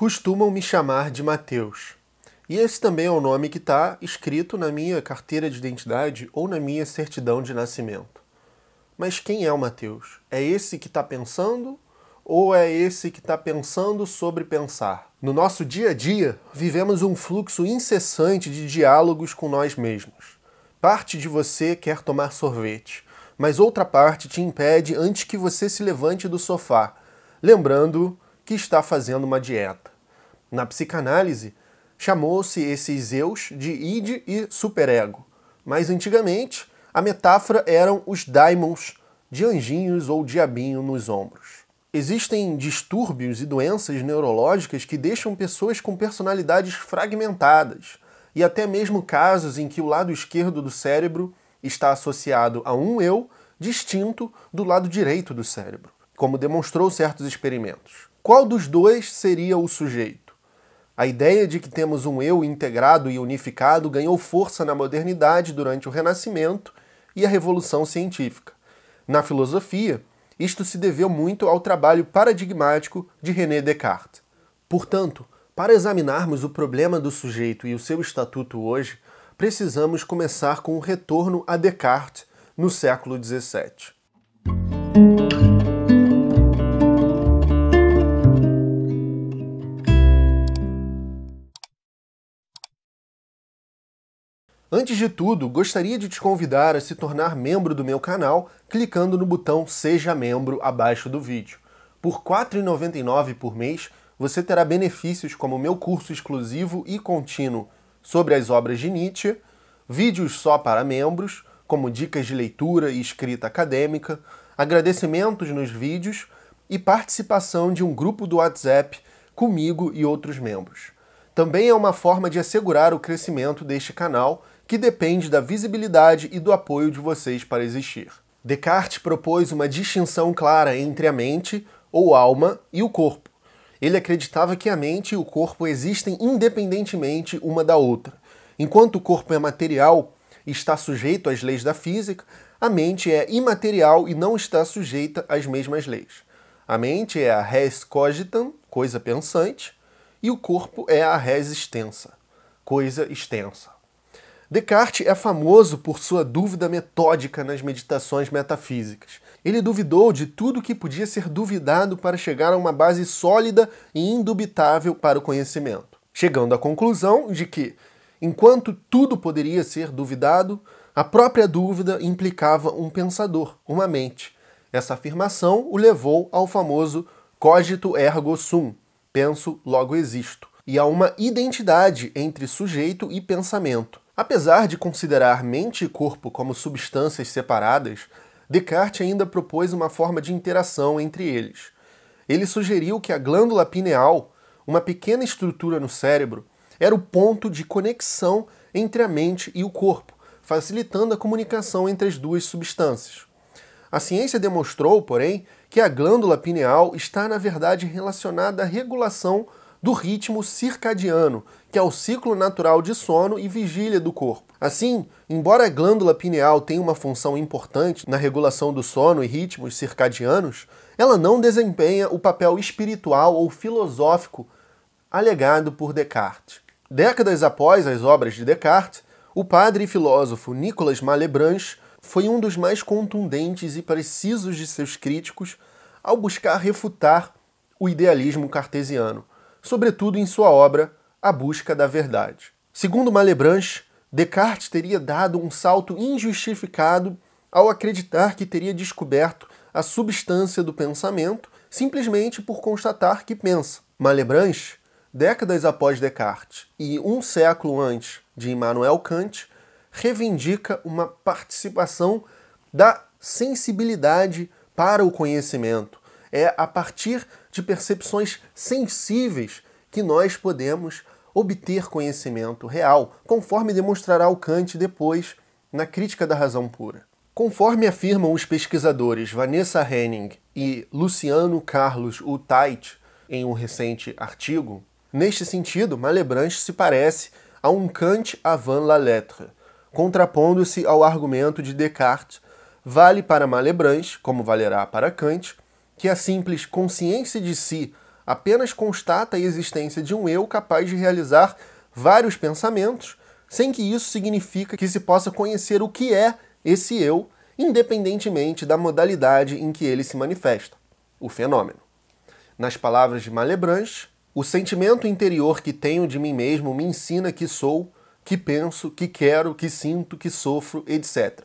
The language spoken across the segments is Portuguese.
costumam me chamar de Mateus. E esse também é o nome que está escrito na minha carteira de identidade ou na minha certidão de nascimento. Mas quem é o Mateus? É esse que está pensando ou é esse que está pensando sobre pensar? No nosso dia a dia, vivemos um fluxo incessante de diálogos com nós mesmos. Parte de você quer tomar sorvete, mas outra parte te impede antes que você se levante do sofá, lembrando que está fazendo uma dieta. Na psicanálise, chamou-se esses eus de id e superego, mas antigamente a metáfora eram os daimons, de anjinhos ou diabinho nos ombros. Existem distúrbios e doenças neurológicas que deixam pessoas com personalidades fragmentadas, e até mesmo casos em que o lado esquerdo do cérebro está associado a um eu distinto do lado direito do cérebro, como demonstrou certos experimentos. Qual dos dois seria o sujeito? A ideia de que temos um eu integrado e unificado ganhou força na modernidade durante o Renascimento e a Revolução Científica. Na filosofia, isto se deveu muito ao trabalho paradigmático de René Descartes. Portanto, para examinarmos o problema do sujeito e o seu estatuto hoje, precisamos começar com o retorno a Descartes no século XVII. Antes de tudo, gostaria de te convidar a se tornar membro do meu canal clicando no botão Seja Membro abaixo do vídeo. Por R$ 4,99 por mês, você terá benefícios como meu curso exclusivo e contínuo sobre as obras de Nietzsche, vídeos só para membros, como dicas de leitura e escrita acadêmica, agradecimentos nos vídeos e participação de um grupo do WhatsApp comigo e outros membros. Também é uma forma de assegurar o crescimento deste canal que depende da visibilidade e do apoio de vocês para existir. Descartes propôs uma distinção clara entre a mente, ou alma, e o corpo. Ele acreditava que a mente e o corpo existem independentemente uma da outra. Enquanto o corpo é material e está sujeito às leis da física, a mente é imaterial e não está sujeita às mesmas leis. A mente é a res cogitam, coisa pensante, e o corpo é a res extensa, coisa extensa. Descartes é famoso por sua dúvida metódica nas meditações metafísicas. Ele duvidou de tudo que podia ser duvidado para chegar a uma base sólida e indubitável para o conhecimento, chegando à conclusão de que, enquanto tudo poderia ser duvidado, a própria dúvida implicava um pensador, uma mente. Essa afirmação o levou ao famoso cogito ergo sum, penso logo existo, e a uma identidade entre sujeito e pensamento, Apesar de considerar mente e corpo como substâncias separadas, Descartes ainda propôs uma forma de interação entre eles. Ele sugeriu que a glândula pineal, uma pequena estrutura no cérebro, era o ponto de conexão entre a mente e o corpo, facilitando a comunicação entre as duas substâncias. A ciência demonstrou, porém, que a glândula pineal está na verdade relacionada à regulação do ritmo circadiano, que é o ciclo natural de sono e vigília do corpo. Assim, embora a glândula pineal tenha uma função importante na regulação do sono e ritmos circadianos, ela não desempenha o papel espiritual ou filosófico alegado por Descartes. Décadas após as obras de Descartes, o padre e filósofo Nicolas Malebranche foi um dos mais contundentes e precisos de seus críticos ao buscar refutar o idealismo cartesiano sobretudo em sua obra A Busca da Verdade. Segundo Malebranche, Descartes teria dado um salto injustificado ao acreditar que teria descoberto a substância do pensamento simplesmente por constatar que pensa. Malebranche, décadas após Descartes e um século antes de Immanuel Kant, reivindica uma participação da sensibilidade para o conhecimento. É a partir de percepções sensíveis que nós podemos obter conhecimento real, conforme demonstrará o Kant depois na Crítica da Razão Pura. Conforme afirmam os pesquisadores Vanessa Henning e Luciano Carlos Utait em um recente artigo, neste sentido, Malebranche se parece a um Kant avant la lettre, contrapondo-se ao argumento de Descartes, vale para Malebranche, como valerá para Kant, que a simples consciência de si apenas constata a existência de um eu capaz de realizar vários pensamentos, sem que isso signifique que se possa conhecer o que é esse eu, independentemente da modalidade em que ele se manifesta, o fenômeno. Nas palavras de Malebranche, o sentimento interior que tenho de mim mesmo me ensina que sou, que penso, que quero, que sinto, que sofro, etc.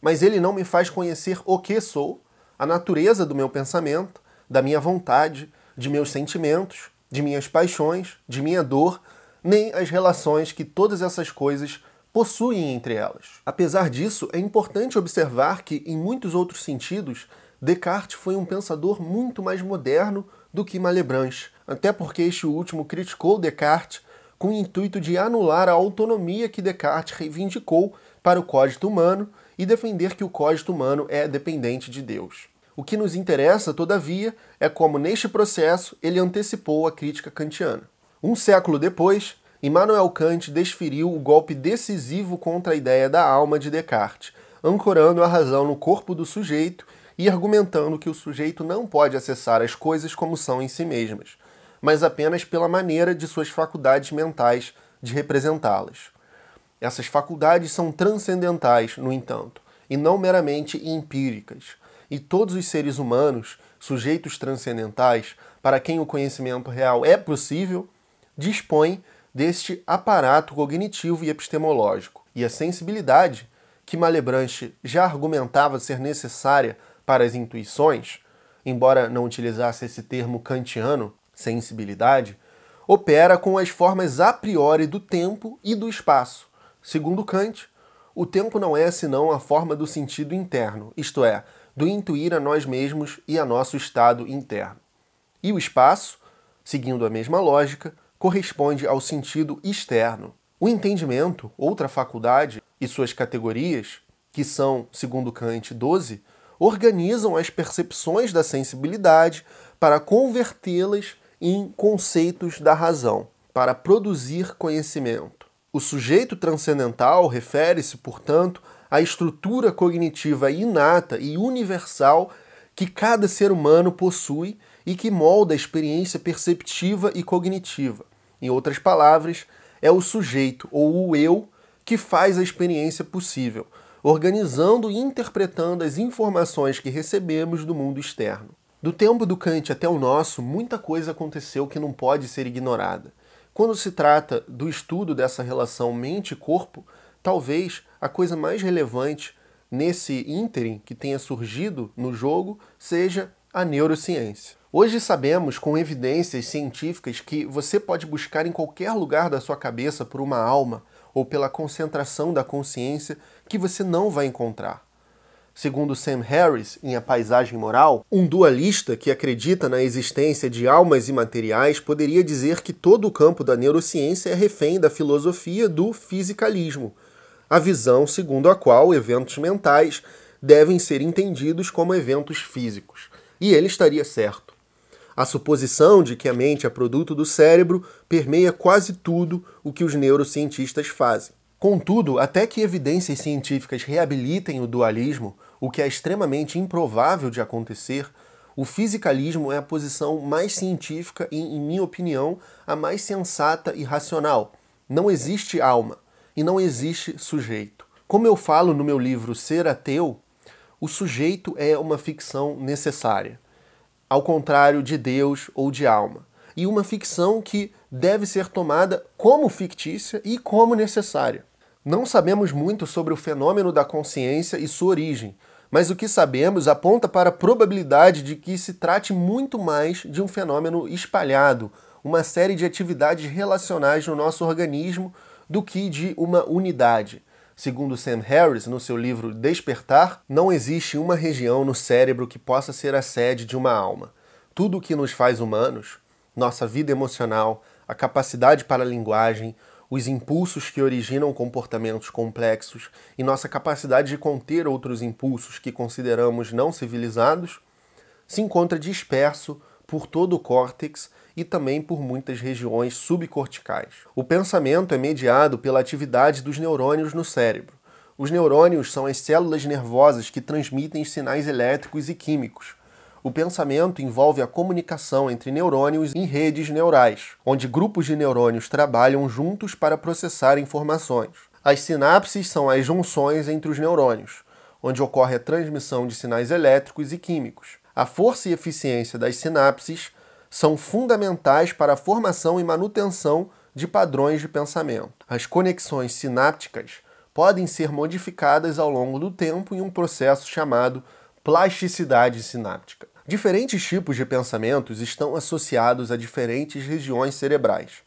Mas ele não me faz conhecer o que sou, a natureza do meu pensamento, da minha vontade, de meus sentimentos, de minhas paixões, de minha dor, nem as relações que todas essas coisas possuem entre elas. Apesar disso, é importante observar que, em muitos outros sentidos, Descartes foi um pensador muito mais moderno do que Malebranche, até porque este último criticou Descartes com o intuito de anular a autonomia que Descartes reivindicou para o código humano e defender que o código humano é dependente de Deus. O que nos interessa, todavia, é como neste processo ele antecipou a crítica kantiana. Um século depois, Immanuel Kant desferiu o golpe decisivo contra a ideia da alma de Descartes, ancorando a razão no corpo do sujeito e argumentando que o sujeito não pode acessar as coisas como são em si mesmas, mas apenas pela maneira de suas faculdades mentais de representá-las. Essas faculdades são transcendentais, no entanto, e não meramente empíricas. E todos os seres humanos, sujeitos transcendentais, para quem o conhecimento real é possível, dispõem deste aparato cognitivo e epistemológico. E a sensibilidade, que Malebranche já argumentava ser necessária para as intuições, embora não utilizasse esse termo kantiano, sensibilidade, opera com as formas a priori do tempo e do espaço, Segundo Kant, o tempo não é senão a forma do sentido interno, isto é, do intuir a nós mesmos e a nosso estado interno. E o espaço, seguindo a mesma lógica, corresponde ao sentido externo. O entendimento, outra faculdade, e suas categorias, que são, segundo Kant, 12, organizam as percepções da sensibilidade para convertê-las em conceitos da razão, para produzir conhecimento. O sujeito transcendental refere-se, portanto, à estrutura cognitiva inata e universal que cada ser humano possui e que molda a experiência perceptiva e cognitiva. Em outras palavras, é o sujeito ou o eu que faz a experiência possível, organizando e interpretando as informações que recebemos do mundo externo. Do tempo do Kant até o nosso, muita coisa aconteceu que não pode ser ignorada. Quando se trata do estudo dessa relação mente-corpo, talvez a coisa mais relevante nesse ínterim que tenha surgido no jogo seja a neurociência. Hoje sabemos com evidências científicas que você pode buscar em qualquer lugar da sua cabeça por uma alma ou pela concentração da consciência que você não vai encontrar. Segundo Sam Harris, em A Paisagem Moral, um dualista que acredita na existência de almas imateriais poderia dizer que todo o campo da neurociência é refém da filosofia do fisicalismo, a visão segundo a qual eventos mentais devem ser entendidos como eventos físicos. E ele estaria certo. A suposição de que a mente é produto do cérebro permeia quase tudo o que os neurocientistas fazem. Contudo, até que evidências científicas reabilitem o dualismo, o que é extremamente improvável de acontecer, o fisicalismo é a posição mais científica e, em minha opinião, a mais sensata e racional. Não existe alma e não existe sujeito. Como eu falo no meu livro Ser Ateu, o sujeito é uma ficção necessária, ao contrário de Deus ou de alma e uma ficção que deve ser tomada como fictícia e como necessária. Não sabemos muito sobre o fenômeno da consciência e sua origem, mas o que sabemos aponta para a probabilidade de que se trate muito mais de um fenômeno espalhado, uma série de atividades relacionais no nosso organismo, do que de uma unidade. Segundo Sam Harris, no seu livro Despertar, não existe uma região no cérebro que possa ser a sede de uma alma. Tudo o que nos faz humanos, nossa vida emocional, a capacidade para a linguagem, os impulsos que originam comportamentos complexos e nossa capacidade de conter outros impulsos que consideramos não civilizados, se encontra disperso por todo o córtex e também por muitas regiões subcorticais. O pensamento é mediado pela atividade dos neurônios no cérebro. Os neurônios são as células nervosas que transmitem sinais elétricos e químicos o pensamento envolve a comunicação entre neurônios em redes neurais, onde grupos de neurônios trabalham juntos para processar informações. As sinapses são as junções entre os neurônios, onde ocorre a transmissão de sinais elétricos e químicos. A força e eficiência das sinapses são fundamentais para a formação e manutenção de padrões de pensamento. As conexões sinápticas podem ser modificadas ao longo do tempo em um processo chamado plasticidade sináptica. Diferentes tipos de pensamentos estão associados a diferentes regiões cerebrais.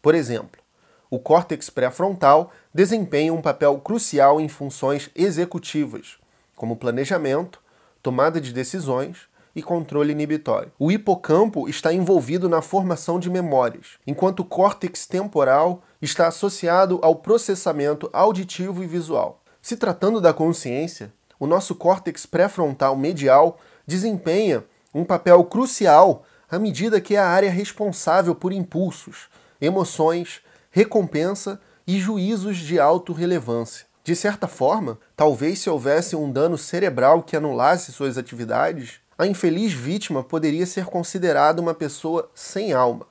Por exemplo, o córtex pré-frontal desempenha um papel crucial em funções executivas, como planejamento, tomada de decisões e controle inibitório. O hipocampo está envolvido na formação de memórias, enquanto o córtex temporal está associado ao processamento auditivo e visual. Se tratando da consciência, o nosso córtex pré-frontal medial desempenha um papel crucial à medida que é a área responsável por impulsos, emoções, recompensa e juízos de autorrelevância. De certa forma, talvez se houvesse um dano cerebral que anulasse suas atividades, a infeliz vítima poderia ser considerada uma pessoa sem alma.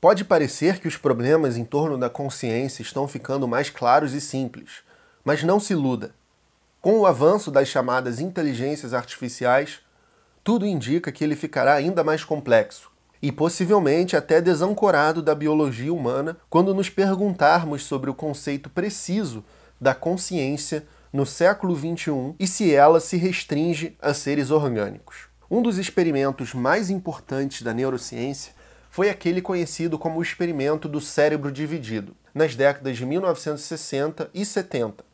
Pode parecer que os problemas em torno da consciência estão ficando mais claros e simples, mas não se iluda. Com o avanço das chamadas inteligências artificiais, tudo indica que ele ficará ainda mais complexo e possivelmente até desancorado da biologia humana quando nos perguntarmos sobre o conceito preciso da consciência no século XXI e se ela se restringe a seres orgânicos. Um dos experimentos mais importantes da neurociência foi aquele conhecido como o experimento do cérebro dividido, nas décadas de 1960 e 70,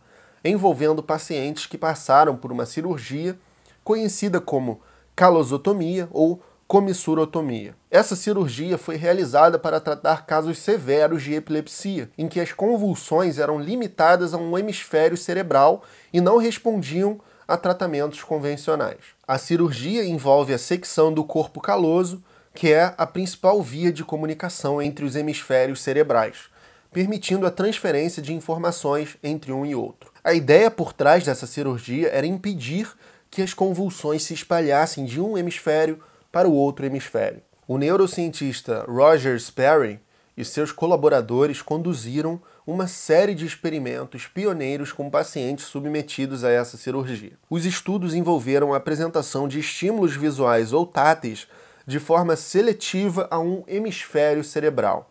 envolvendo pacientes que passaram por uma cirurgia conhecida como calosotomia ou comissurotomia. Essa cirurgia foi realizada para tratar casos severos de epilepsia, em que as convulsões eram limitadas a um hemisfério cerebral e não respondiam a tratamentos convencionais. A cirurgia envolve a secção do corpo caloso, que é a principal via de comunicação entre os hemisférios cerebrais, permitindo a transferência de informações entre um e outro. A ideia por trás dessa cirurgia era impedir que as convulsões se espalhassem de um hemisfério para o outro hemisfério. O neurocientista Roger Sperry e seus colaboradores conduziram uma série de experimentos pioneiros com pacientes submetidos a essa cirurgia. Os estudos envolveram a apresentação de estímulos visuais ou táteis de forma seletiva a um hemisfério cerebral,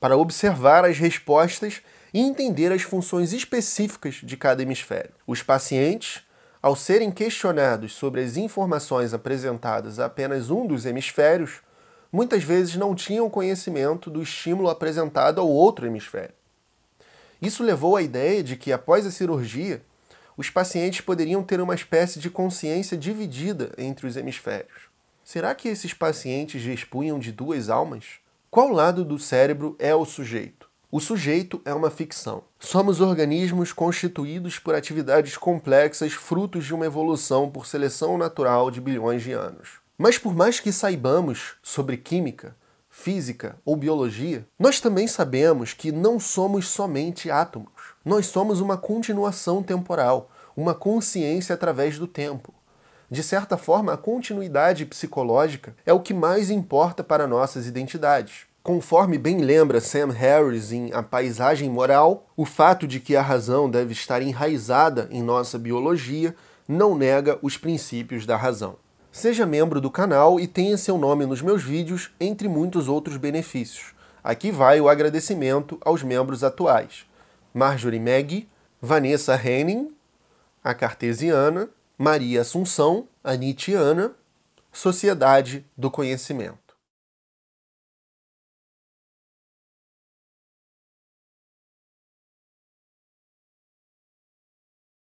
para observar as respostas e entender as funções específicas de cada hemisfério. Os pacientes ao serem questionados sobre as informações apresentadas a apenas um dos hemisférios, muitas vezes não tinham conhecimento do estímulo apresentado ao outro hemisfério. Isso levou à ideia de que, após a cirurgia, os pacientes poderiam ter uma espécie de consciência dividida entre os hemisférios. Será que esses pacientes dispunham de duas almas? Qual lado do cérebro é o sujeito? O sujeito é uma ficção. Somos organismos constituídos por atividades complexas, frutos de uma evolução por seleção natural de bilhões de anos. Mas por mais que saibamos sobre química, física ou biologia, nós também sabemos que não somos somente átomos. Nós somos uma continuação temporal, uma consciência através do tempo. De certa forma, a continuidade psicológica é o que mais importa para nossas identidades. Conforme bem lembra Sam Harris em A Paisagem Moral, o fato de que a razão deve estar enraizada em nossa biologia não nega os princípios da razão. Seja membro do canal e tenha seu nome nos meus vídeos, entre muitos outros benefícios. Aqui vai o agradecimento aos membros atuais: Marjorie Meg, Vanessa Henning, a Cartesiana, Maria Assunção, a Nietzscheana, Sociedade do Conhecimento.